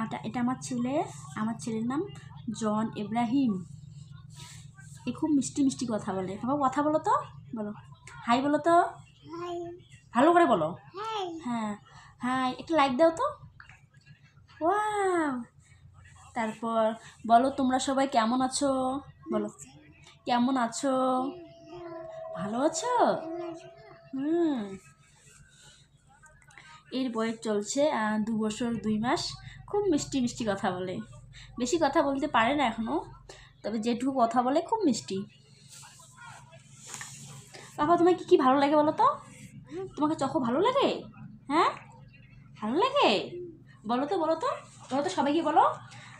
আটা এটা আমার ছেলে আমার ছেলের নাম জন ইব্রাহিম এ খুব মিষ্টি মিষ্টি কথা বলে বাবা কথা বলো তো বলো হাই বলো তো ভালো করে বলো হ্যাঁ হ্যাঁ একটু লাইক দাও তো তারপর বলো তোমরা সবাই কেমন আছো বলো কেমন আছো ভালো আছো হুম এর বয়স চলছে দু বছর দুই মাস খুব মিষ্টি মিষ্টি কথা বলে বেশি কথা বলতে পারে না এখনও তবে যেটুকু কথা বলে খুব মিষ্টি বাবা তোমার কি কী ভালো লাগে বলো তো তোমাকে চখো ভালো লাগে হ্যাঁ ভালো লাগে বলো তো বলো তো বলো তো সবাইকে বলো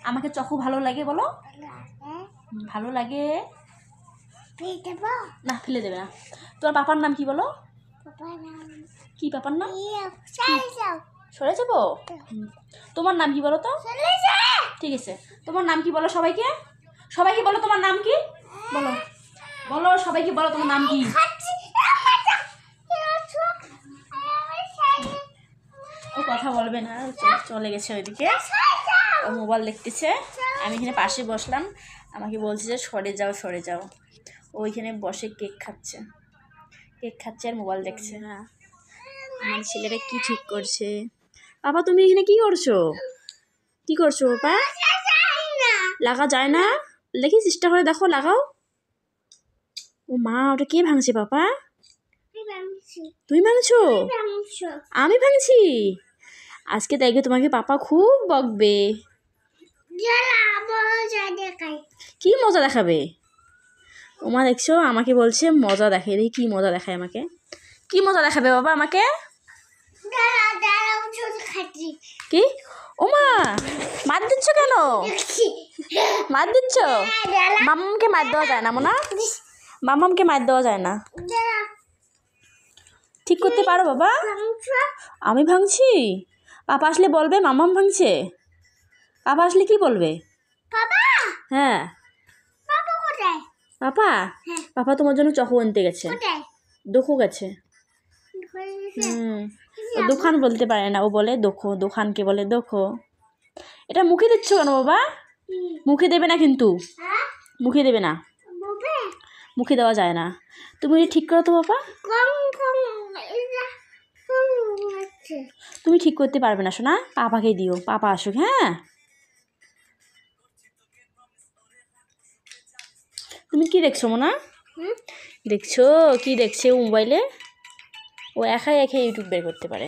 আমাকে চখো ভালো লাগে বলো ভালো লাগে না ফেলে দেবে না তোমার বাপার নাম কি বলো কি ব্যাপার না সরে যাবো তোমার নাম কি বলো তো ঠিক আছে তোমার নাম কি বলো সবাইকে সবাইকে বলো তোমার নাম কি বলো বলো সবাইকে বলো তোমার নাম কি ও কথা বলবে না চলে গেছে ওইদিকে ও মোবাইল দেখতেছে আমি এখানে পাশে বসলাম আমাকে বলছে যে সরে যাও সরে যাও ওইখানে বসে কেক খাচ্ছে কেক খাচ্ছে আর মোবাইল দেখছে হ্যাঁ। আমার ছেলেরা কি ঠিক করছে বাবা তুমি এখানে কি করছো কি করছো বাবা লাগা যায় না দেখি চেষ্টা করে দেখো লাগাও ও মা ওটা কে ভাঙছে বাবা তুমি ভাঙছো আমি ভাঙছি আজকে দেখবে তোমাকে পাপা খুব বকবে কি মজা দেখাবে ওমা দেখছো আমাকে বলছে মজা দেখে দেখি কী মজা দেখায় আমাকে কি মজা দেখাবে বাবা আমাকে কি ওমা মার দিচ্ছ কেন মার দিচ্ছ হ্যাঁ, মামামকে মার দেওয়া যায় না মোনা মামামকে মার দেওয়া যায় না ঠিক করতে পারো বাবা আমি ভাঙছি পাপা আসলে বলবে মামাম ভাঙছে পাপা আসলে কি বলবে হ্যাঁ পাপা হ্যাঁ। পাপা তোমার জন্য চকো আনতে গেছে দুঃখু গেছে হুম দোকান বলতে পারে না ও বলে দোখো দোকানকে বলে দোখো এটা মুখে দিচ্ছ কেন বাবা মুখে দেবে না কিন্তু হ্যাঁ? মুখে দেবে না মুখে দেওয়া যায় না তুমি ঠিক করো তো বাবা তুমি ঠিক করতে পারবে না শোনা পাপাকে দিও পাপা আসুক হ্যাঁ তুমি কি দেখছো মোনা দেখছো কি দেখছে ও মোবাইলে ও একাই একাই ইউটিউব বের করতে পারে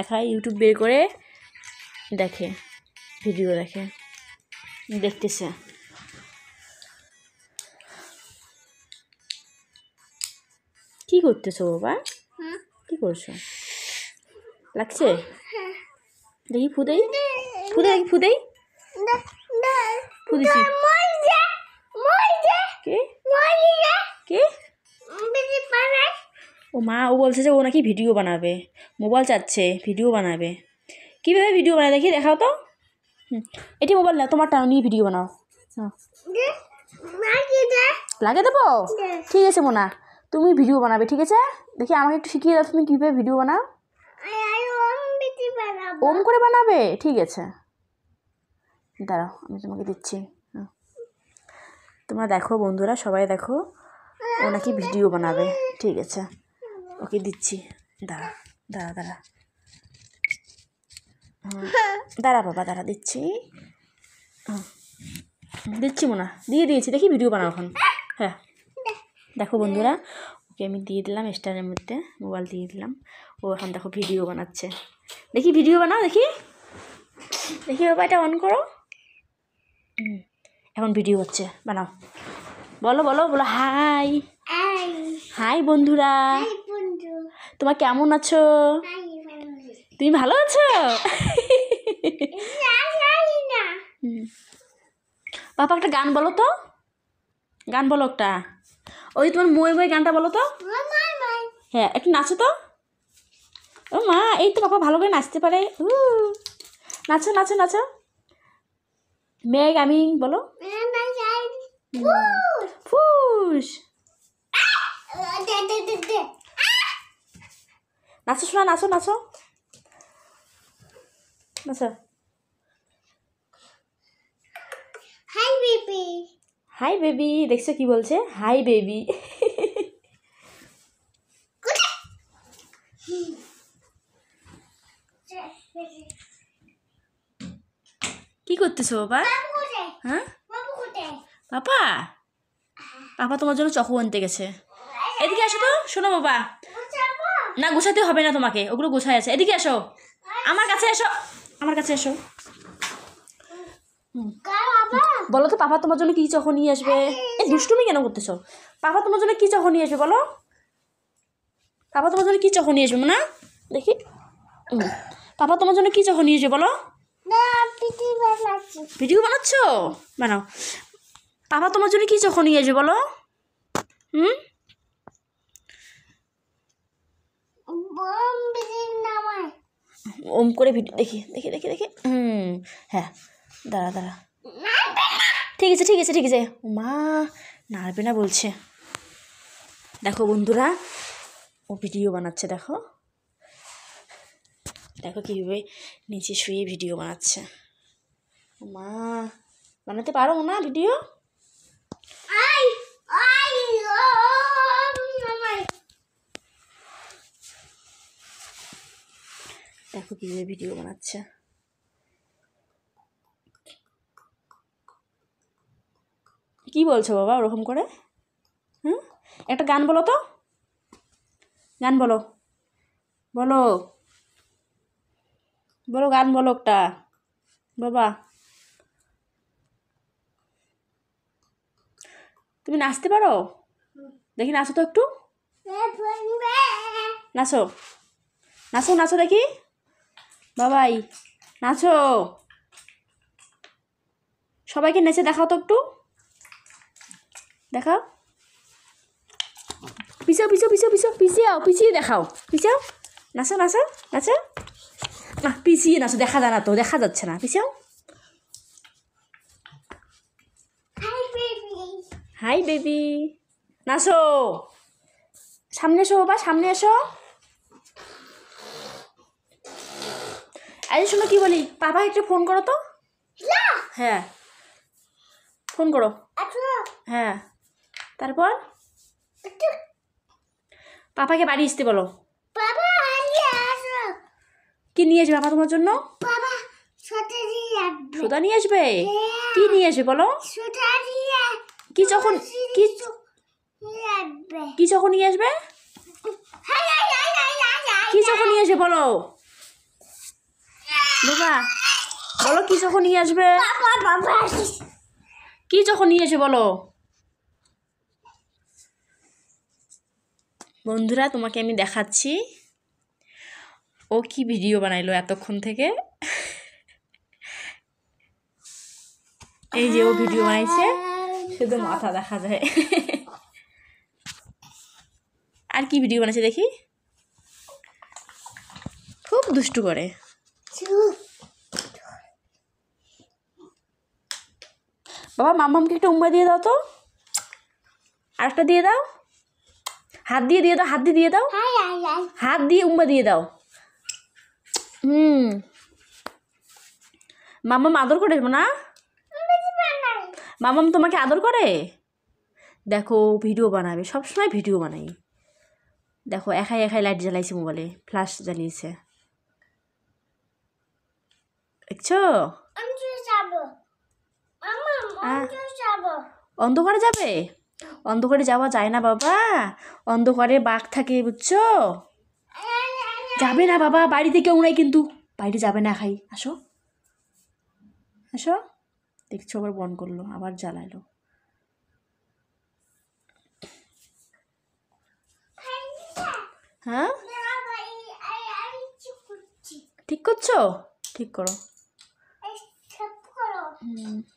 একাই ইউটিউব বের করে দেখে ভিডিও দেখে দেখতেছে কি করতেছো বাবা কি করছো লাগছে হ্যাঁ। দেখি ফুদেই ফুদে ফুদেই ফুদেছি ও মা ও বলছে যে ও নাকি ভিডিও বানাবে মোবাইল চাচ্ছে ভিডিও বানাবে কীভাবে ভিডিও বানায় দেখি দেখাও তো এটি মোবাইল না তোমার টাউনি ভিডিও বানাও হ্যাঁ। লাগে দেবো ঠিক আছে মোনা তুমি ভিডিও বানাবে ঠিক আছে দেখি আমাকে একটু শিখিয়ে দাও তুমি কীভাবে ভিডিও বানাও ওম করে বানাবে ঠিক আছে দাঁড়াও আমি তোমাকে দিচ্ছি হ্যাঁ। তোমরা দেখো বন্ধুরা সবাই দেখো ও নাকি ভিডিও বানাবে ঠিক আছে ওকে দিচ্ছি দাঁড়া দাঁড়া দাঁড়া দাঁড়া বাবা দাঁড়া দিচ্ছি দিচ্ছি মোনা দিয়ে দিয়েছি দেখি ভিডিও বানাও এখন হ্যাঁ দেখো বন্ধুরা ওকে আমি দিয়ে দিলাম স্টারের মধ্যে মোবাইল দিয়ে দিলাম ও এখন দেখো ভিডিও বানাচ্ছে দেখি ভিডিও বানাও দেখি দেখি বাবা এটা অন করো এখন ভিডিও হচ্ছে বানাও বলো বলো বলো হাই হাই বন্ধুরা তোমার কেমন আছো তুমি ভালো আছো বাপা একটা গান বলো তো গান বলো একটা ওই তোমার মই মই গানটা বলো তো হ্যাঁ একটু নাচো তো ও মা এই তো বাপা ভালো করে নাচতে পারে নাচো নাচো নাচো মেঘ আমি বলো ফুস নাচো শোনা নাচো নাচো নাচো হাই বেবি হাই বেবি দেখছো কি বলছে হাই বেবি কি করতেছো বাবা হ্যাঁ পাপা পাপা তোমার জন্য চকু আনতে গেছে এদিকে আসো তো শোনো বাবা না গুছাতে হবে না তোমাকে ওগুলো গুছাই আছে এদিকে এসো আমার কাছে এসো আমার কাছে এসো বলো তো পাপা তোমার জন্য কি চখন নিয়ে আসবে এই দুষ্টুমি কেন করতেছো পাপা তোমার জন্য কি চখন নিয়ে আসবে বলো পাপা তোমার জন্য কি চখন নিয়ে আসবে না দেখি পাপা তোমার জন্য কি চখন নিয়ে আসবে বলো ভিডিও বানাচ্ছ বানাও পাপা তোমার জন্য কি চখন নিয়ে আসবে বলো হুম ওম করে ভিডিও দেখি দেখি দেখি দেখি হুম হ্যাঁ দাঁড়া দাঁড়া ঠিক আছে ঠিক আছে ঠিক আছে মা নাড়বে না বলছে দেখো বন্ধুরা ও ভিডিও বানাচ্ছে দেখো দেখো কীভাবে নিচে শুয়ে ভিডিও বানাচ্ছে মা বানাতে পারো না ভিডিও দেখো কিভাবে ভিডিও বানাচ্ছে কি বলছো বাবা ওরকম করে হুম একটা গান বলো তো গান বলো বলো বলো গান বলো একটা বাবা তুমি নাচতে পারো দেখি নাচো তো একটু হ্যাঁ, নাচো নাচো নাচো দেখি বাবাই নাচো সবাইকে নেচে দেখাও তো একটু দেখাও পিছাও পিছাও পিছাও পিছাও পিছিয়াও পিছিয়ে দেখাও পিছাও নাচো নাচো নাচো না পিছিয়ে নাচো দেখা যায় না তো দেখা যাচ্ছে না পিছাও হাই বেবি নাচো সামনে এসো বাবা সামনে এসো আরে শুনো কি বলি বাবা একটু ফোন করো তো হ্যাঁ ফোন করো হ্যাঁ তারপর পাপাকে বাড়ি আসতে বলো কি নিয়ে আসবে বাবা তোমার জন্য সুতা নিয়ে আসবে হ্যাঁ। কি নিয়ে আসবে বলো কি যখন কি কি যখন নিয়ে আসবে কি যখন নিয়ে আসবে বলো বাবা বলো কি যখন নিয়ে আসবে কি যখন নিয়ে এসে বলো বন্ধুরা তোমাকে আমি দেখাচ্ছি ও কি ভিডিও বানাইলো এতক্ষণ থেকে এই যে ও ভিডিও বানাইছে শুধু মাথা দেখা যায় আর কি ভিডিও বানাইছে দেখি খুব দুষ্টু করে বাবা মামামকে একটু উমরা দিয়ে দাও তো আরেকটা দিয়ে দাও হাত দিয়ে দিয়ে দাও হাত দিয়ে দিয়ে দাও হাত দিয়ে উম্বা দিয়ে দাও হুম মামাম আদর করে না মামাম তোমাকে আদর করে দেখো ভিডিও বানাবে সবসময় ভিডিও বানাই দেখো একাই একাই লাইট জ্বালাইছে মোবাইলে ফ্ল্যাশ জ্বালিয়েছে দেখছো হ্যাঁ। অন্ধকারে যাবে অন্ধকারে যাওয়া যায় না বাবা অন্ধকারে বাঘ থাকে বুঝছো যাবে না বাবা বাড়িতে কেউ নাই কিন্তু বাইরে যাবে না খাই আসো আসো দেখছো আবার বন করলো আবার জ্বালালো হ্যাঁ ঠিক করছো ঠিক করো হুম